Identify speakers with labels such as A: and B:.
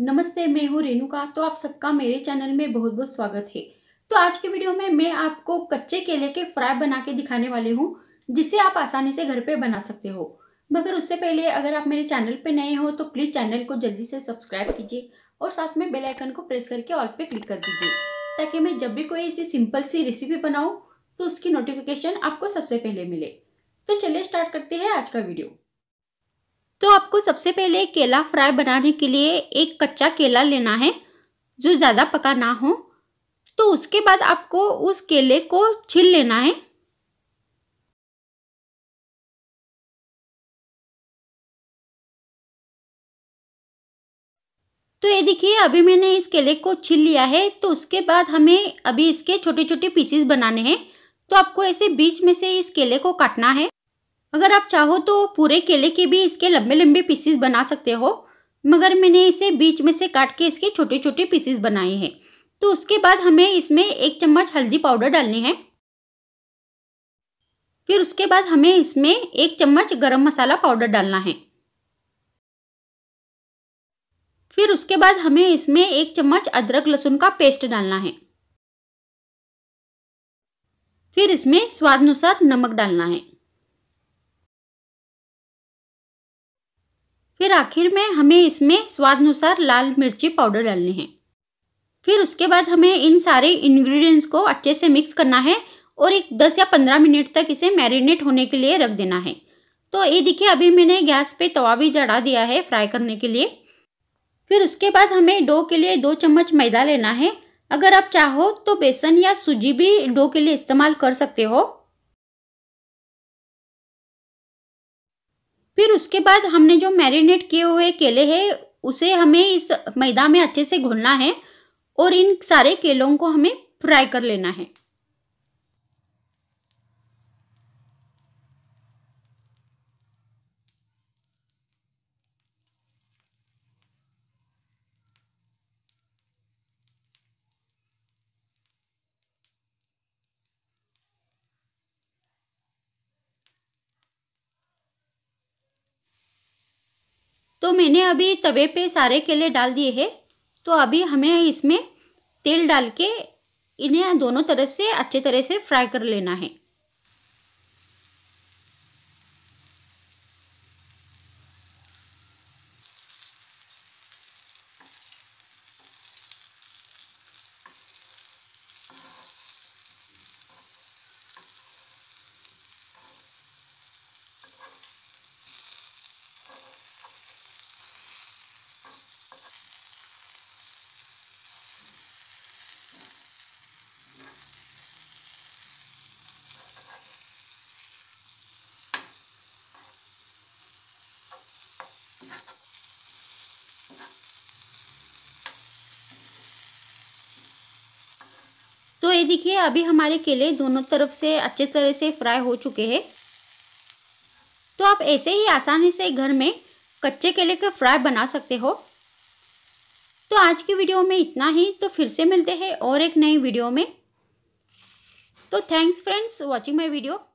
A: नमस्ते मैं हूँ रेणुका तो आप सबका मेरे चैनल में बहुत बहुत स्वागत है तो आज के वीडियो में मैं आपको कच्चे केले के फ्राई बना के दिखाने वाली हूँ जिसे आप आसानी से घर पे बना सकते हो मगर उससे पहले अगर आप मेरे चैनल पे नए हो तो प्लीज़ चैनल को जल्दी से सब्सक्राइब कीजिए और साथ में बेलाइकन को प्रेस करके ऑल पे क्लिक कर दीजिए ताकि मैं जब भी कोई ऐसी सिंपल सी रेसिपी बनाऊँ तो उसकी नोटिफिकेशन आपको सबसे पहले मिले तो चलिए स्टार्ट करते हैं आज का वीडियो तो आपको सबसे पहले केला फ्राई बनाने के लिए एक कच्चा केला लेना है जो ज़्यादा पका ना हो तो उसके बाद आपको उस केले को छील लेना है तो ये देखिए अभी मैंने इस केले को छील लिया है तो उसके बाद हमें अभी इसके छोटे छोटे पीसेस बनाने हैं तो आपको ऐसे बीच में से इस केले को काटना है अगर आप चाहो तो पूरे केले के भी इसके लंबे लंबे पीसीस बना सकते हो मगर मैंने इसे बीच में से काट के इसके छोटे छोटे पीसीस बनाए हैं तो उसके बाद हमें इसमें एक चम्मच हल्दी पाउडर डालनी है फिर उसके बाद हमें इसमें एक चम्मच गरम मसाला पाउडर डालना है फिर उसके बाद हमें इसमें एक चम्मच अदरक लहसुन का पेस्ट डालना है फिर इसमें स्वाद अनुसार नमक डालना है फिर आखिर में हमें इसमें स्वाद अनुसार लाल मिर्ची पाउडर डालने हैं फिर उसके बाद हमें इन सारे इंग्रेडिएंट्स को अच्छे से मिक्स करना है और एक 10 या 15 मिनट तक इसे मैरिनेट होने के लिए रख देना है तो ये देखिए अभी मैंने गैस पे तवा भी जड़ा दिया है फ्राई करने के लिए फिर उसके बाद हमें डो के लिए दो चम्मच मैदा लेना है अगर आप चाहो तो बेसन या सूजी भी डो के लिए इस्तेमाल कर सकते हो फिर उसके बाद हमने जो मैरिनेट किए हुए केले हैं उसे हमें इस मैदा में अच्छे से घोलना है और इन सारे केलों को हमें फ्राई कर लेना है तो मैंने अभी तवे पे सारे केले डाल दिए हैं तो अभी हमें इसमें तेल डाल के इन्हें दोनों तरफ से अच्छे तरह से फ्राई कर लेना है तो ये देखिए अभी हमारे केले दोनों तरफ से अच्छे तरह से फ्राई हो चुके हैं तो आप ऐसे ही आसानी से घर में कच्चे केले का फ्राई बना सकते हो तो आज की वीडियो में इतना ही तो फिर से मिलते हैं और एक नई वीडियो में तो thanks friends watching my video